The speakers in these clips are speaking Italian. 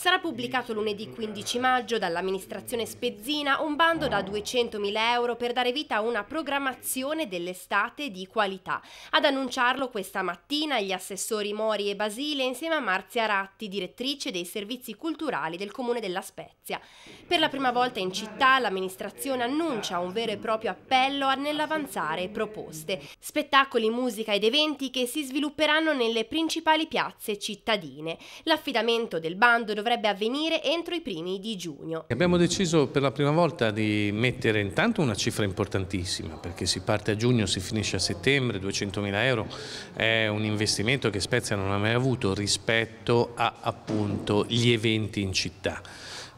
Sarà pubblicato lunedì 15 maggio dall'amministrazione Spezzina un bando da 200.000 euro per dare vita a una programmazione dell'estate di qualità. Ad annunciarlo questa mattina gli assessori Mori e Basile insieme a Marzia Ratti, direttrice dei servizi culturali del comune della Spezia. Per la prima volta in città l'amministrazione annuncia un vero e proprio appello nell'avanzare proposte. Spettacoli, musica ed eventi che si svilupperanno nelle principali piazze cittadine. L'affidamento del bando dovrà dovrebbe avvenire entro i primi di giugno. Abbiamo deciso per la prima volta di mettere intanto una cifra importantissima perché si parte a giugno, si finisce a settembre, 200.000 euro è un investimento che Spezia non ha mai avuto rispetto a appunto gli eventi in città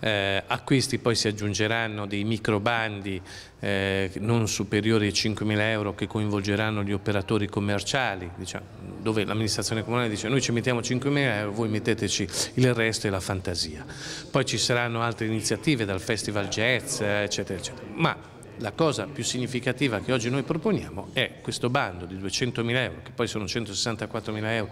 eh, a questi poi si aggiungeranno dei microbandi eh, non superiori ai 5.000 euro che coinvolgeranno gli operatori commerciali, diciamo, dove l'amministrazione comunale dice noi ci mettiamo 5.000 euro, voi metteteci il resto e la fantasia. Poi ci saranno altre iniziative dal Festival Jazz, eh, eccetera, eccetera. Ma la cosa più significativa che oggi noi proponiamo è questo bando di 200.000 euro, che poi sono 164.000 euro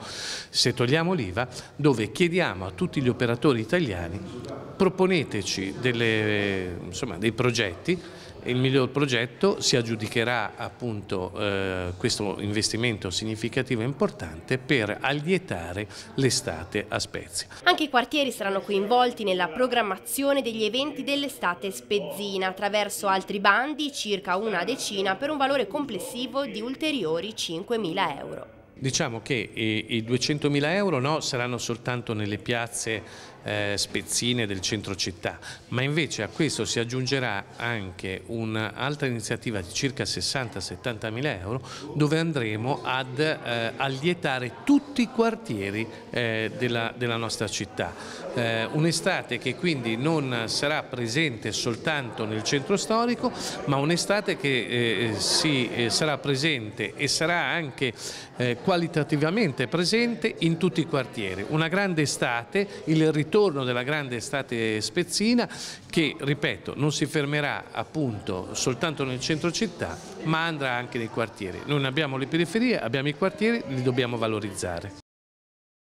se togliamo l'IVA, dove chiediamo a tutti gli operatori italiani proponeteci delle, insomma, dei progetti, il miglior progetto si aggiudicherà appunto eh, questo investimento significativo e importante per allietare l'estate a Spezia. Anche i quartieri saranno coinvolti nella programmazione degli eventi dell'estate spezzina attraverso altri bandi, circa una decina, per un valore complessivo di ulteriori 5.000 euro. Diciamo che i, 200.000 euro no, saranno soltanto nelle piazze eh, spezzine del centro città, ma invece a questo si aggiungerà anche un'altra iniziativa di circa 60-70 mila euro dove andremo ad eh, allietare tutti i quartieri eh, della, della, nostra città. Eh, un'estate che quindi non sarà presente soltanto nel centro storico, ma un'estate che eh, si, eh, sarà presente e sarà anche qualitativamente presente in tutti i quartieri. Una grande estate, il ritorno ritorno della grande estate spezzina che, ripeto, non si fermerà appunto soltanto nel centro città ma andrà anche nei quartieri. Noi non abbiamo le periferie, abbiamo i quartieri, li dobbiamo valorizzare.